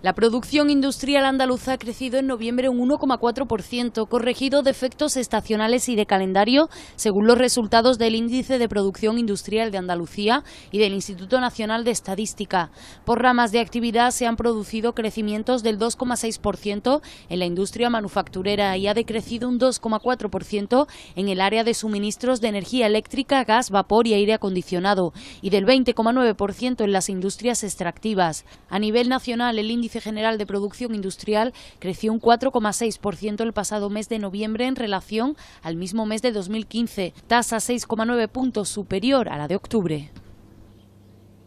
La producción industrial andaluza ha crecido en noviembre un 1,4%, corregido de efectos estacionales y de calendario, según los resultados del Índice de Producción Industrial de Andalucía y del Instituto Nacional de Estadística. Por ramas de actividad se han producido crecimientos del 2,6% en la industria manufacturera y ha decrecido un 2,4% en el área de suministros de energía eléctrica, gas, vapor y aire acondicionado, y del 20,9% en las industrias extractivas. A nivel nacional, el índice índice general de producción industrial creció un 4,6% el pasado mes de noviembre en relación al mismo mes de 2015, tasa 6,9 puntos superior a la de octubre.